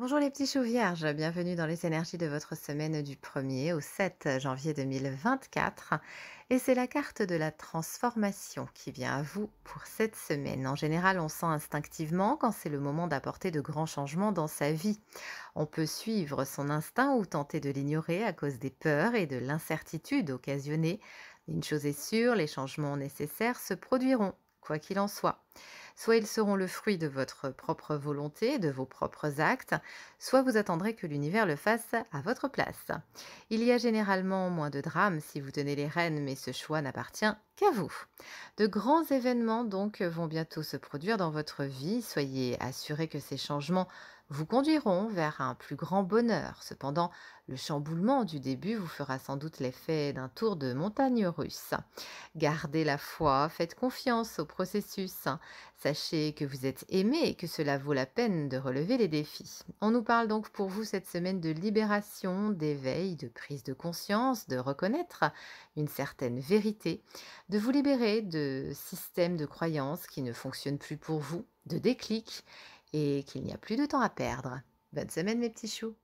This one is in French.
Bonjour les petits choux vierges, bienvenue dans les énergies de votre semaine du 1er au 7 janvier 2024. Et c'est la carte de la transformation qui vient à vous pour cette semaine. En général, on sent instinctivement quand c'est le moment d'apporter de grands changements dans sa vie. On peut suivre son instinct ou tenter de l'ignorer à cause des peurs et de l'incertitude occasionnée. Une chose est sûre, les changements nécessaires se produiront, quoi qu'il en soit. Soit ils seront le fruit de votre propre volonté, de vos propres actes, soit vous attendrez que l'univers le fasse à votre place. Il y a généralement moins de drames si vous tenez les rênes, mais ce choix n'appartient qu'à vous. De grands événements donc vont bientôt se produire dans votre vie, soyez assurés que ces changements vous conduiront vers un plus grand bonheur. Cependant, le chamboulement du début vous fera sans doute l'effet d'un tour de montagne russe. Gardez la foi, faites confiance au processus. Sachez que vous êtes aimé et que cela vaut la peine de relever les défis. On nous parle donc pour vous cette semaine de libération, d'éveil, de prise de conscience, de reconnaître une certaine vérité, de vous libérer de systèmes de croyances qui ne fonctionnent plus pour vous, de déclic et qu'il n'y a plus de temps à perdre. Bonne semaine mes petits choux